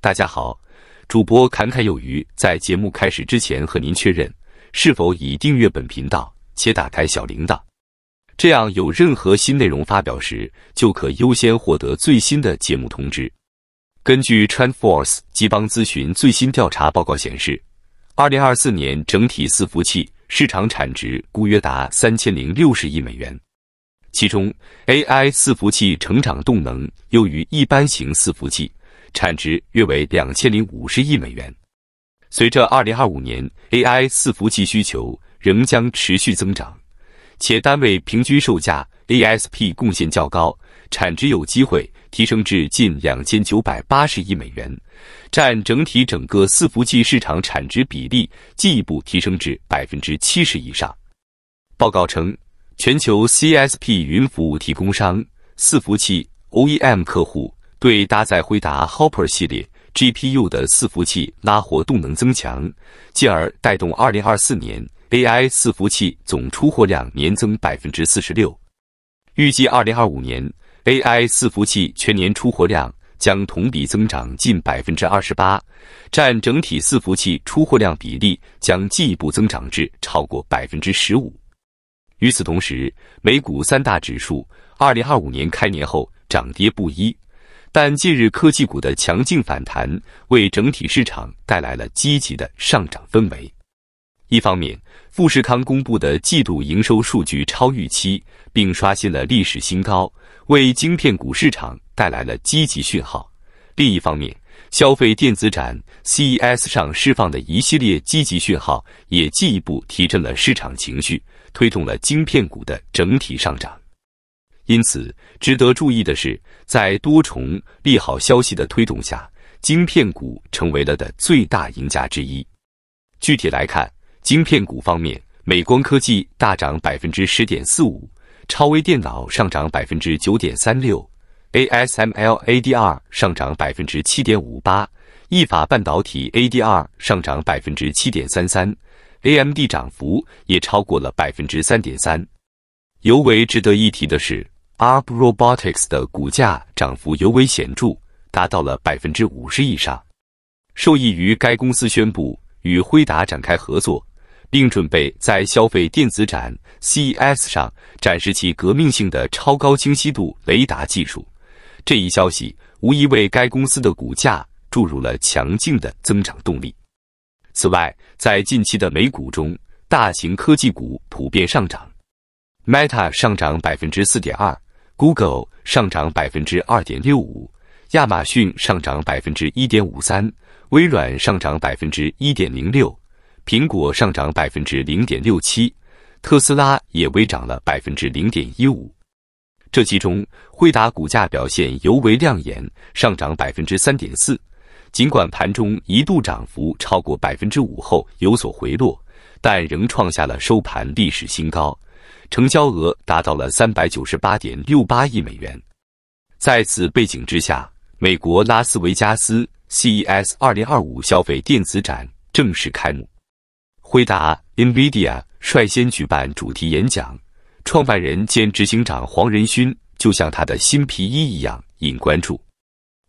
大家好，主播侃侃有余。在节目开始之前，和您确认是否已订阅本频道且打开小铃铛，这样有任何新内容发表时，就可优先获得最新的节目通知。根据 TrendForce 橘邦咨询最新调查报告显示，二零二四年整体伺服器市场产值估约达三千零六十亿美元，其中 AI 伺服器成长动能优于一般型伺服器。产值约为两千零五十亿美元。随着二零二五年 AI 伺服器需求仍将持续增长，且单位平均售价 （ASP） 贡献较高，产值有机会提升至近两千九百八十亿美元，占整体整个伺服器市场产值比例进一步提升至百分之七十以上。报告称，全球 CSP 云服务提供商伺服器 OEM 客户。对搭载辉达 Hopper 系列 GPU 的伺服器拉活动能增强，进而带动2024年 AI 伺服器总出货量年增百分之四十六。预计2025年 AI 伺服器全年出货量将同比增长近百分之二十八，占整体伺服器出货量比例将进一步增长至超过百分之十五。与此同时，美股三大指数2025年开年后涨跌不一。但近日科技股的强劲反弹，为整体市场带来了积极的上涨氛围。一方面，富士康公布的季度营收数据超预期，并刷新了历史新高，为晶片股市场带来了积极讯号；另一方面，消费电子展 CES 上释放的一系列积极讯号，也进一步提振了市场情绪，推动了晶片股的整体上涨。因此，值得注意的是，在多重利好消息的推动下，晶片股成为了的最大赢家之一。具体来看，晶片股方面，美光科技大涨百分之十点四五，超微电脑上涨百分之九点三六，ASML ADR 上涨百分之七点五八，意法半导体 ADR 上涨百分之七点三三，AMD 涨幅也超过了百分之三点三。尤为值得一提的是。Arb Robotics 的股价涨幅尤为显著，达到了百分之五十以上，受益于该公司宣布与辉达展开合作，并准备在消费电子展 CES 上展示其革命性的超高清晰度雷达技术。这一消息无疑为该公司的股价注入了强劲的增长动力。此外，在近期的美股中，大型科技股普遍上涨，Meta 上涨百分之四点二。Google 上涨百分之二点六五，亚马逊上涨百分之一点五三，微软上涨百分之一点零六，苹果上涨百分之零点六七，特斯拉也微涨了百分之零点一五。这其中，惠达股价表现尤为亮眼，上涨百分之三点四。尽管盘中一度涨幅超过百分之五后有所回落，但仍创下了收盘历史新高。成交额达到了三百九十八点六八亿美元。在此背景之下，美国拉斯维加斯 CES 二零二五消费电子展正式开幕。回答 Nvidia 率先举办主题演讲，创办人兼执行长黄仁勋就像他的新皮衣一样引关注。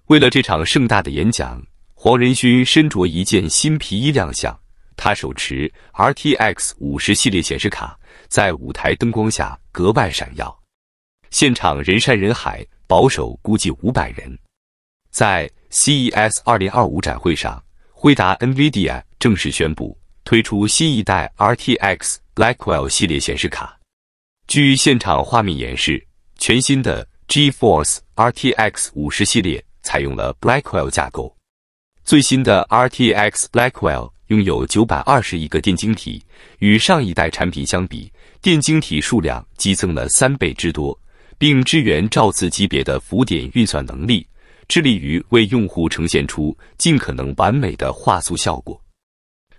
为了这场盛大的演讲，黄仁勋身着一件新皮衣亮相。他手持 RTX 五十系列显示卡，在舞台灯光下格外闪耀。现场人山人海，保守估计五百人。在 CES 二零二五展会上，辉达 NVIDIA 正式宣布推出新一代 RTX Blackwell 系列显示卡。据现场画面演示，全新的 GeForce RTX 五十系列采用了 Blackwell 架构，最新的 RTX Blackwell。拥有九百二十亿个电晶体，与上一代产品相比，电晶体数量激增了三倍之多，并支援兆次级别的浮点运算能力，致力于为用户呈现出尽可能完美的画素效果。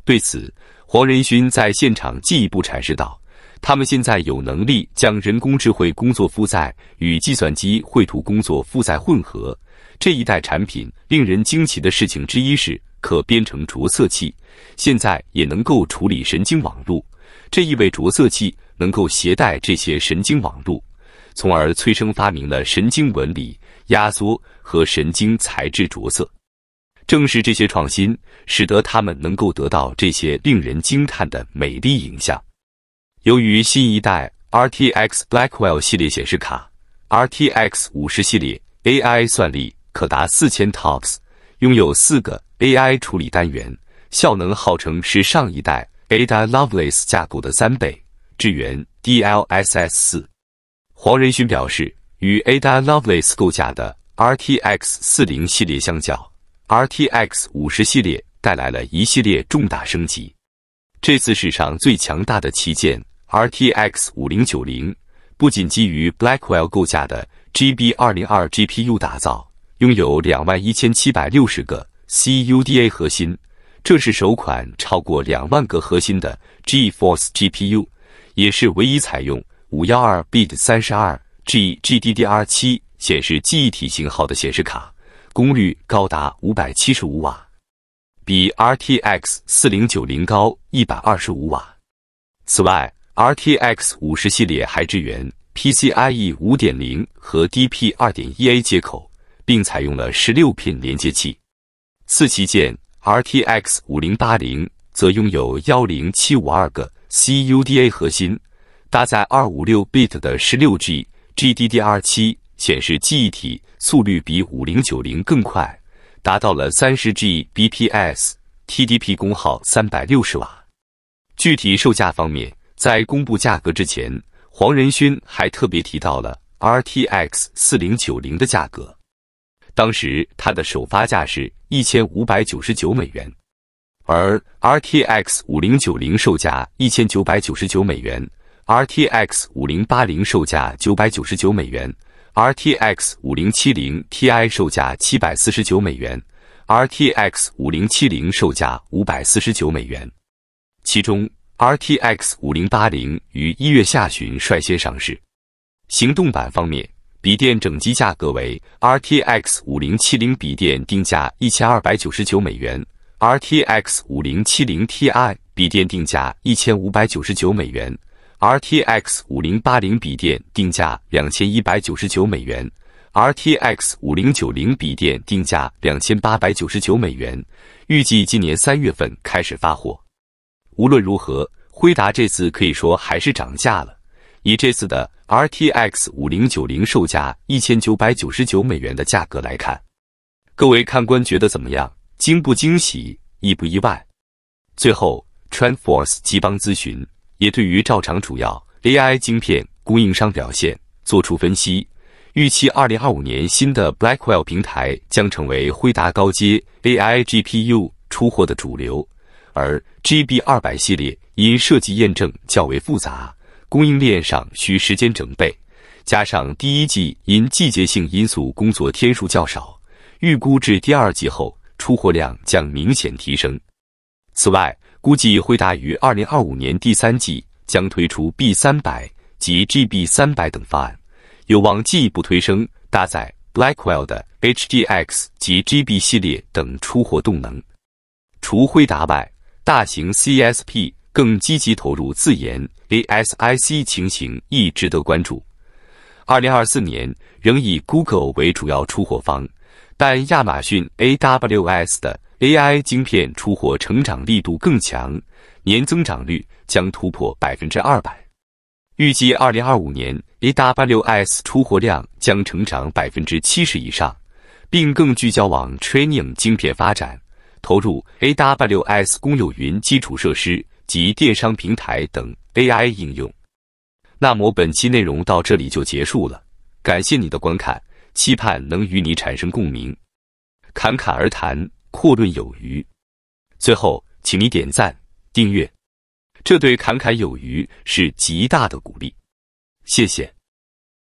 对此，黄仁勋在现场进一步阐释道：“他们现在有能力将人工智慧工作负载与计算机绘图工作负载混合。这一代产品令人惊奇的事情之一是。”可编程着色器现在也能够处理神经网络，这意味着着色器能够携带这些神经网络，从而催生发明了神经纹理压缩和神经材质着色。正是这些创新，使得他们能够得到这些令人惊叹的美丽影像。由于新一代 RTX Blackwell 系列显示卡，RTX 五十系列 AI 算力可达四千 TOPS，拥有四个。AI 处理单元效能号称是上一代 Ada Lovelace 架构的三倍，支援 DLSS 四。黄仁勋表示，与 Ada Lovelace 构架的 RTX 四零系列相较，RTX 五十系列带来了一系列重大升级。这次史上最强大的旗舰 RTX 五零九零，不仅基于 Blackwell 构架的 GB 二零二 GPU 打造，拥有两万一千七百六十个。CUDA 核心，这是首款超过两万个核心的 GeForce GPU，也是唯一采用五幺二 bit 三十二 G GDDR 七显示记忆体型号的显示卡，功率高达五百七十五瓦，比 RTX 四零九零高一百二十五瓦。此外，RTX 五十系列还支援 PCIe 五点零和 DP 二点一 A 接口，并采用了十六 pin 连接器。四旗舰 RTX 5080则拥有10752个 CUDA 核心，搭载 256bit 的 16G GDDR7 显示记忆体，速率比5090更快，达到了 30Gbps，TDP 功耗360瓦。具体售价方面，在公布价格之前，黄仁勋还特别提到了 RTX 4090的价格。当时它的首发价是一千五百九十九美元，而 RTX 五零九零售价一千九百九十九美元，RTX 五零八零售价九百九十九美元，RTX 五零七零 Ti 售价七百四十九美元，RTX 五零七零售价五百四十九美元。其中 RTX 五零八零于一月下旬率先上市。行动版方面。笔电整机价格为 RTX 五零七零笔电定价一千二百九十九美元，RTX 五零七零 Ti 笔电定价一千五百九十九美元，RTX 五零八零笔电定价两千一百九十九美元，RTX 五零九零笔电定价两千八百九十九美元。预计今年三月份开始发货。无论如何，辉达这次可以说还是涨价了。以这次的。RTX 5090售价一千九百九十九美元的价格来看，各位看官觉得怎么样？惊不惊喜？意不意外？最后 t r e n d f o r c e 基邦咨询也对于照常主要 AI 晶片供应商表现做出分析，预期二零二五年新的 Blackwell 平台将成为辉达高阶 AI GPU 出货的主流，而 GB 二百系列因设计验证较为复杂。供应链上需时间整备，加上第一季因季节性因素工作天数较少，预估至第二季后出货量将明显提升。此外，估计辉达于二零二五年第三季将推出 B 三百及 GB 三百等方案，有望进一步推升搭载 Blackwell 的 h d x 及 GB 系列等出货动能。除辉达外，大型 CSP。更积极投入自研 ASIC 情形亦值得关注。二零二四年仍以 Google 为主要出货方，但亚马逊 AWS 的 AI 晶片出货成长力度更强，年增长率将突破百分之二百。预计二零二五年 AWS 出货量将成长百分之七十以上，并更聚焦往 training 晶片发展，投入 AWS 公有云基础设施。及电商平台等 AI 应用。那么本期内容到这里就结束了，感谢你的观看，期盼能与你产生共鸣。侃侃而谈，阔论有余。最后，请你点赞、订阅，这对侃侃有余是极大的鼓励。谢谢。